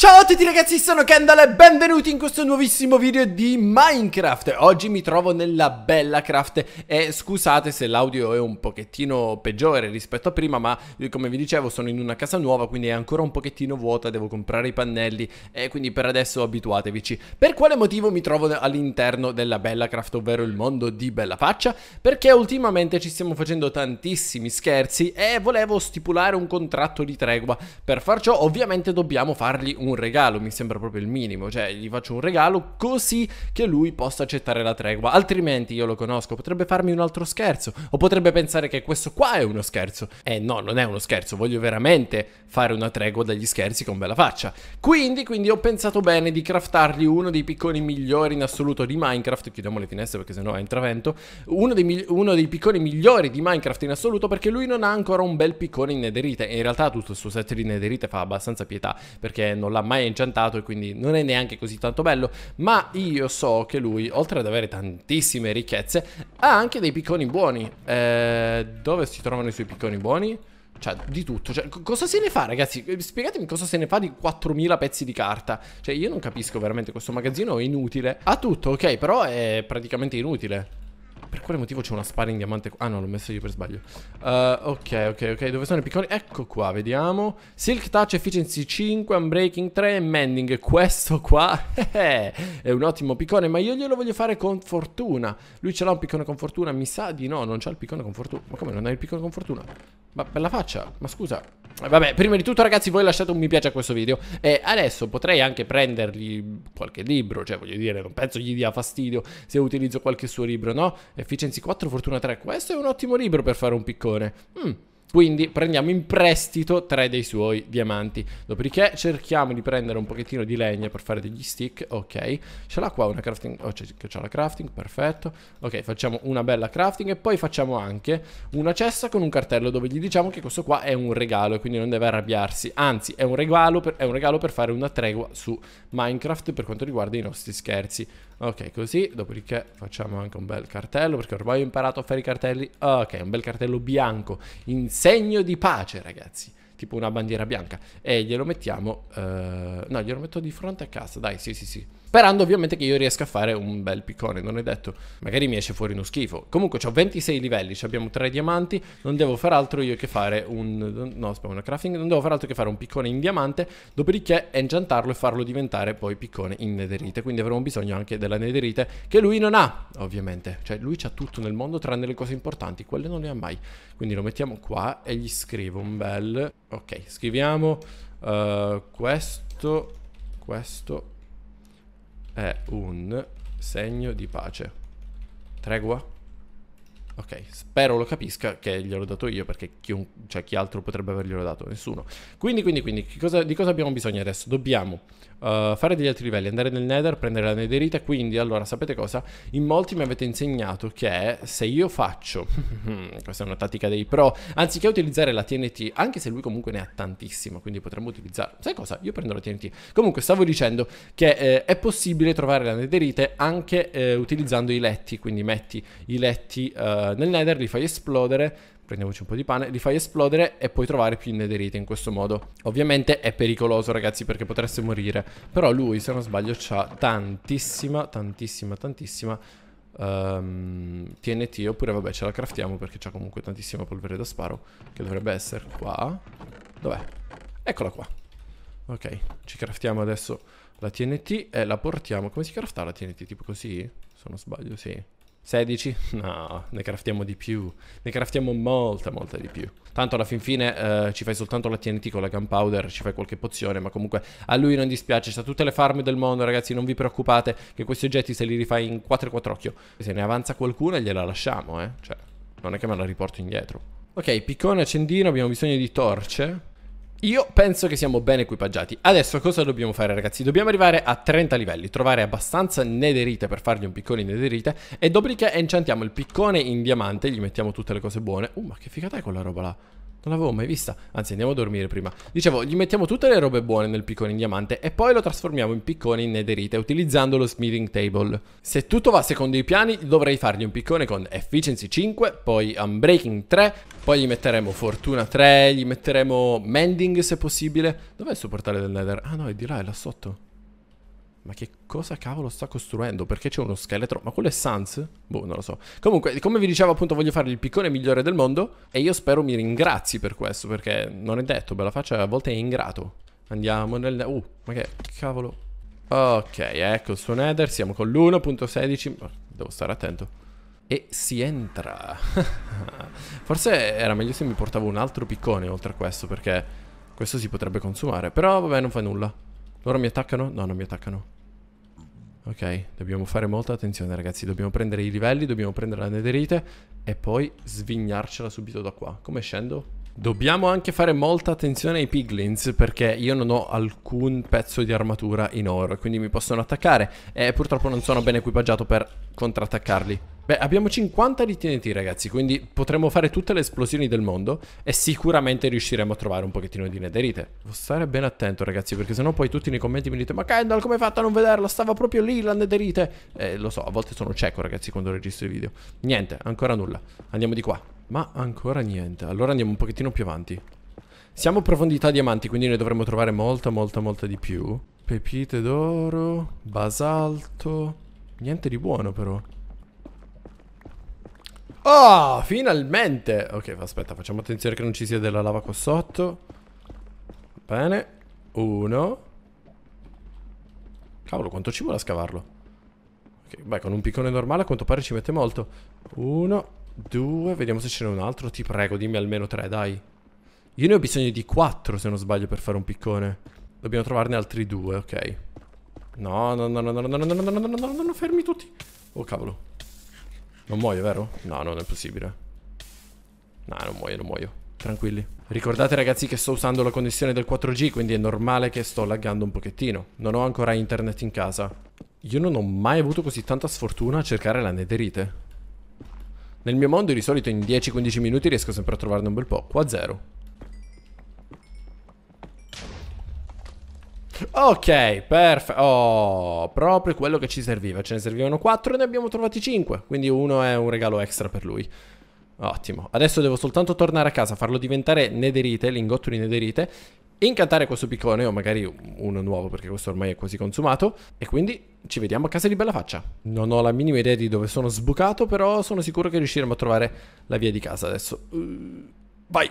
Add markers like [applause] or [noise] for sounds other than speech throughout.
Ciao a tutti ragazzi, sono Kendall e benvenuti in questo nuovissimo video di Minecraft Oggi mi trovo nella bella craft e scusate se l'audio è un pochettino peggiore rispetto a prima Ma eh, come vi dicevo sono in una casa nuova quindi è ancora un pochettino vuota, devo comprare i pannelli E quindi per adesso abituatevici Per quale motivo mi trovo all'interno della bella craft, ovvero il mondo di Bella Faccia? Perché ultimamente ci stiamo facendo tantissimi scherzi e volevo stipulare un contratto di tregua Per far ciò ovviamente dobbiamo fargli un un regalo, mi sembra proprio il minimo, cioè gli faccio un regalo così che lui possa accettare la tregua, altrimenti io lo conosco, potrebbe farmi un altro scherzo o potrebbe pensare che questo qua è uno scherzo. Eh no, non è uno scherzo, voglio veramente fare una tregua dagli scherzi con bella faccia. Quindi, quindi ho pensato bene di craftargli uno dei picconi migliori in assoluto di Minecraft, chiudiamo le finestre perché sennò entra vento, uno dei, uno dei picconi migliori di Minecraft in assoluto perché lui non ha ancora un bel piccone in nederite e in realtà tutto il suo set di nederite fa abbastanza pietà perché non l'ha l'ha mai incantato e quindi non è neanche così tanto bello, ma io so che lui, oltre ad avere tantissime ricchezze, ha anche dei picconi buoni. Eh, dove si trovano i suoi picconi buoni? Cioè, di tutto. Cioè, cosa se ne fa, ragazzi? Eh, spiegatemi cosa se ne fa di 4.000 pezzi di carta. Cioè, io non capisco veramente, questo magazzino è inutile. Ha tutto, ok, però è praticamente inutile. Per quale motivo c'è una spara in diamante Ah no, l'ho messo io per sbaglio uh, Ok, ok, ok, dove sono i piccoli? Ecco qua, vediamo Silk Touch Efficiency 5, Unbreaking 3 e Mending Questo qua [laughs] eh, è un ottimo piccone Ma io glielo voglio fare con fortuna Lui ce l'ha un piccone con fortuna? Mi sa di no, non c'ha il piccone con fortuna Ma come, non hai il piccone con fortuna? Ma bella faccia, ma scusa Vabbè, prima di tutto ragazzi voi lasciate un mi piace a questo video E adesso potrei anche prendergli qualche libro Cioè voglio dire, non penso gli dia fastidio se utilizzo qualche suo libro, no? Efficiency 4, Fortuna 3, questo è un ottimo libro per fare un piccone Mmm quindi prendiamo in prestito tre dei suoi diamanti. Dopodiché cerchiamo di prendere un pochettino di legna per fare degli stick. Ok. Ce l'ha qua una crafting. Oh, c'è la crafting, perfetto. Ok, facciamo una bella crafting e poi facciamo anche una cessa con un cartello dove gli diciamo che questo qua è un regalo e quindi non deve arrabbiarsi. Anzi, è un regalo per, è un regalo per fare una tregua su Minecraft per quanto riguarda i nostri scherzi. Ok, così, dopodiché facciamo anche un bel cartello, perché ormai ho imparato a fare i cartelli. Ok, un bel cartello bianco, in segno di pace, ragazzi tipo una bandiera bianca e glielo mettiamo uh, no glielo metto di fronte a casa dai sì sì sì sperando ovviamente che io riesca a fare un bel piccone non è detto magari mi esce fuori uno schifo comunque ho 26 livelli abbiamo 3 diamanti non devo far altro io che fare un no aspetta una crafting non devo far altro che fare un piccone in diamante dopodiché engiantarlo e farlo diventare poi piccone in nederite quindi avremo bisogno anche della nederite che lui non ha ovviamente cioè lui c'ha tutto nel mondo tranne le cose importanti quelle non le ha mai quindi lo mettiamo qua e gli scrivo un bel Ok, scriviamo uh, questo, questo è un segno di pace. Tregua? Ok, spero lo capisca che gliel'ho dato io perché chi, cioè, chi altro potrebbe averglielo dato? Nessuno. Quindi, quindi, quindi, cosa, di cosa abbiamo bisogno adesso? Dobbiamo uh, fare degli altri livelli, andare nel nether, prendere la netherite. quindi, allora, sapete cosa? In molti mi avete insegnato che se io faccio, [laughs] questa è una tattica dei pro, anziché utilizzare la TNT, anche se lui comunque ne ha tantissima, quindi potremmo utilizzare, sai cosa? Io prendo la TNT. Comunque, stavo dicendo che eh, è possibile trovare la netherite anche eh, utilizzando i letti, quindi metti i letti... Uh, nel nether, li fai esplodere, prendiamoci un po' di pane, li fai esplodere e puoi trovare più netherite in questo modo. Ovviamente è pericoloso ragazzi perché potreste morire, però lui se non sbaglio ha tantissima, tantissima, tantissima um, ehm, TNT, oppure vabbè ce la craftiamo perché c'ha comunque tantissima polvere da sparo, che dovrebbe essere qua. Dov'è? Eccola qua. Ok, ci craftiamo adesso la TNT e la portiamo. Come si crafta la TNT? Tipo così? Se non sbaglio, sì. 16? No, ne craftiamo di più. Ne craftiamo molta, molta di più. Tanto alla fin fine eh, ci fai soltanto la TNT con la gunpowder, ci fai qualche pozione, ma comunque a lui non dispiace. Sta tutte le farm del mondo, ragazzi, non vi preoccupate che questi oggetti se li rifai in 4 4 occhio. Se ne avanza qualcuna gliela lasciamo, eh. Cioè, non è che me la riporto indietro. Ok, piccone, accendino, abbiamo bisogno di torce. Io penso che siamo ben equipaggiati. Adesso cosa dobbiamo fare ragazzi? Dobbiamo arrivare a 30 livelli, trovare abbastanza nederite per fargli un piccone in nederite e dopodiché enchantiamo il piccone in diamante, gli mettiamo tutte le cose buone. Uh, ma che figata è quella roba là? Non l'avevo mai vista. Anzi, andiamo a dormire prima. Dicevo, gli mettiamo tutte le robe buone nel piccone in diamante e poi lo trasformiamo in piccone in nederite utilizzando lo smithing table. Se tutto va secondo i piani, dovrei fargli un piccone con efficiency 5, poi unbreaking 3, poi gli metteremo fortuna 3, gli metteremo mending se possibile. Dov'è il suo portale del nether? Ah no, è di là, è là sotto. Ma che cosa cavolo sta costruendo? Perché c'è uno scheletro? Ma quello è Sans? Boh, non lo so. Comunque, come vi dicevo appunto, voglio fare il piccone migliore del mondo e io spero mi ringrazi per questo, perché non è detto, bella faccia a volte è ingrato. Andiamo nel... Uh, ma che cavolo... Ok, ecco il suo nether, siamo con l'1.16. Devo stare attento. E si entra. [laughs] Forse era meglio se mi portavo un altro piccone oltre a questo, perché questo si potrebbe consumare. Però vabbè, non fa nulla. Loro mi attaccano? No, non mi attaccano ok? Dobbiamo fare molta attenzione ragazzi, dobbiamo prendere i livelli, dobbiamo prendere la netherite e poi svignarcela subito da qua. Come scendo? Dobbiamo anche fare molta attenzione ai piglins perché io non ho alcun pezzo di armatura in oro quindi mi possono attaccare e purtroppo non sono ben equipaggiato per contrattaccarli. Beh, abbiamo 50 di TNT ragazzi, quindi potremo fare tutte le esplosioni del mondo e sicuramente riusciremo a trovare un pochettino di nederite. Devo stare ben attento ragazzi perché sennò poi tutti nei commenti mi dite ma Kendall come hai fatto a non vederla? Stava proprio lì la nederite. Eh, lo so, a volte sono cieco ragazzi quando registro i video. Niente, ancora nulla. Andiamo di qua. Ma ancora niente. Allora andiamo un pochettino più avanti. Siamo a profondità diamanti, quindi ne dovremmo trovare molta, molta, molta di più. Pepite d'oro, basalto. Niente di buono però. Oh, finalmente! Ok, aspetta, facciamo attenzione che non ci sia della lava qua sotto. Bene. Uno. Cavolo, quanto ci vuole a scavarlo? Ok, beh, con un piccone normale a quanto pare ci mette molto. Uno due, vediamo se ce n'è un altro. Ti prego, dimmi almeno tre, dai. Io ne ho bisogno di quattro, se non sbaglio, per fare un piccone. Dobbiamo trovarne altri due, ok. No, no, no, no, no, no, no, no, no, no, no, no, fermi tutti. Oh, cavolo. Non muoio, vero? No, non è possibile. No, non muoio, non muoio. Tranquilli. Ricordate ragazzi che sto usando la connessione del 4G, quindi è normale che sto laggando un pochettino. Non ho ancora internet in casa. Io non ho mai avuto così tanta sfortuna a cercare la nederite. Nel mio mondo di solito in 10-15 minuti riesco sempre a trovarne un bel po'. Qua zero. Ok, perfetto. Oh, proprio quello che ci serviva. Ce ne servivano 4 e ne abbiamo trovati 5. Quindi uno è un regalo extra per lui. Ottimo. Adesso devo soltanto tornare a casa, farlo diventare nederite, lingotto di nederite incantare questo piccone o magari uno nuovo perché questo ormai è quasi consumato e quindi ci vediamo a casa di bella faccia Non ho la minima idea di dove sono sbucato però sono sicuro che riusciremo a trovare la via di casa adesso. Uh, vai!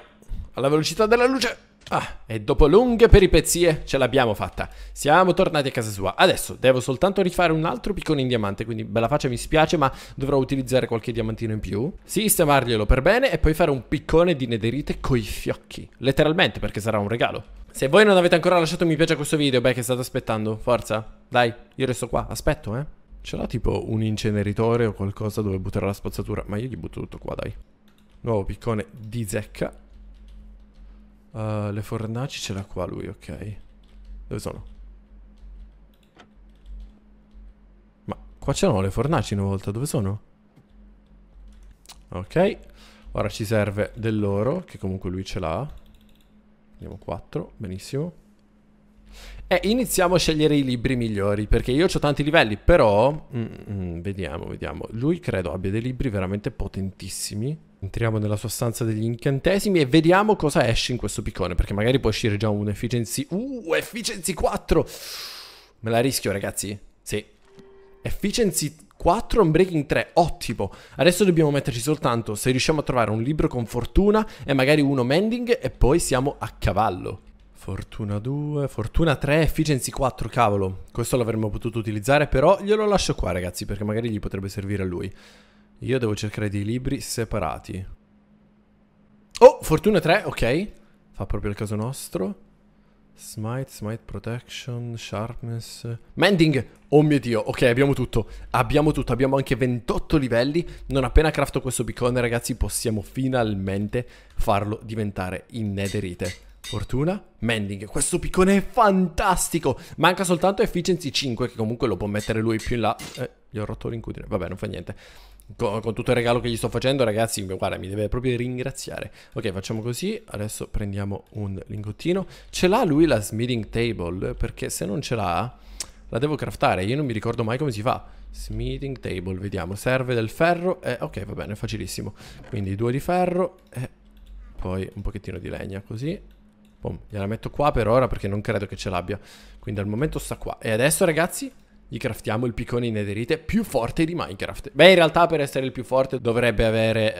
Alla velocità della luce! Ah, e dopo lunghe peripezie ce l'abbiamo fatta. Siamo tornati a casa sua. Adesso devo soltanto rifare un altro piccone in diamante, quindi bella faccia mi spiace, ma dovrò utilizzare qualche diamantino in più. Sistemarglielo per bene e poi fare un piccone di nederite coi fiocchi. Letteralmente, perché sarà un regalo. Se voi non avete ancora lasciato un mi piace a questo video, beh, che state aspettando, forza. Dai, io resto qua, aspetto, eh. Ce l'ha tipo un inceneritore o qualcosa dove buttare la spazzatura? Ma io gli butto tutto qua, dai. Nuovo piccone di zecca. Eh, le fornaci ce l'ha qua lui, ok. Dove sono? Ma qua c'erano le fornaci una volta, dove sono? Ok. Ora ci serve dell'oro, che comunque lui ce l'ha. Andiamo 4, benissimo. E iniziamo a scegliere i libri migliori, perché io ho tanti livelli, però... Mm, mm, vediamo, vediamo. Lui credo abbia dei libri veramente potentissimi. Entriamo nella sua stanza degli incantesimi e vediamo cosa esce in questo piccone, perché magari può uscire già un efficiency... Uh, efficiency 4! Me la rischio, ragazzi? Sì. Efficiency 4, breaking 3, ottimo. Adesso dobbiamo metterci soltanto se riusciamo a trovare un libro con fortuna e magari uno mending e poi siamo a cavallo. Fortuna 2, Fortuna 3, Efficiency 4, cavolo. Questo l'avremmo potuto utilizzare, però glielo lascio qua, ragazzi, perché magari gli potrebbe servire a lui. Io devo cercare dei libri separati. Oh, fortuna 3, ok. Fa proprio il caso nostro. Smite, smite protection, sharpness... Mending! Oh mio dio, ok abbiamo tutto, abbiamo tutto, abbiamo anche 28 livelli Non appena crafto questo piccone, ragazzi possiamo finalmente farlo diventare in netherite Fortuna, Mending, questo piccone è fantastico Manca soltanto Efficiency 5 che comunque lo può mettere lui più in là Eh, gli ho rotto l'incudine, vabbè non fa niente con, con, tutto il regalo che gli sto facendo, ragazzi, guarda, mi deve proprio ringraziare. Ok, facciamo così. Adesso prendiamo un lingottino. Ce l'ha lui la smithing table? Perché se non ce l'ha, la devo craftare. Io non mi ricordo mai come si fa. Smithing table, vediamo. Serve del ferro. Eh, ok, va bene, facilissimo. Quindi due di ferro e eh, poi un pochettino di legna, così. Boom. Gliela metto qua per ora perché non credo che ce l'abbia. Quindi al momento sta qua. E adesso, ragazzi, gli craftiamo il piccone in inederite più forte di Minecraft. Beh, in realtà per essere il più forte dovrebbe avere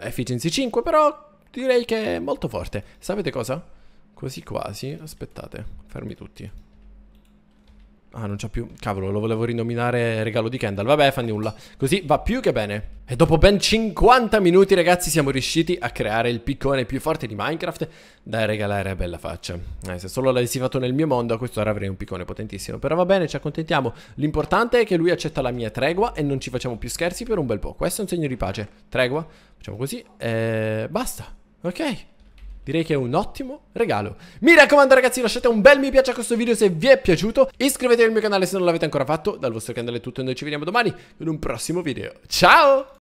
uh, efficiency 5, però direi che è molto forte. Sapete cosa? Così quasi, aspettate, fermi tutti. Ah, non c'ha più. Cavolo, lo volevo rinominare regalo di Kendall. Vabbè, fa nulla. Così va più che bene. E dopo ben 50 minuti, ragazzi, siamo riusciti a creare il piccone più forte di Minecraft da regalare a bella faccia. Eh, se solo l'avessi fatto nel mio mondo, a quest'ora avrei un piccone potentissimo. Però va bene, ci accontentiamo. L'importante è che lui accetta la mia tregua e non ci facciamo più scherzi per un bel po'. Questo è un segno di pace. Tregua. Facciamo così. E basta. Ok. Direi che è un ottimo regalo. Mi raccomando ragazzi lasciate un bel mi piace a questo video se vi è piaciuto. Iscrivetevi al mio canale se non l'avete ancora fatto. Dal vostro canale è tutto e noi ci vediamo domani in un prossimo video. Ciao!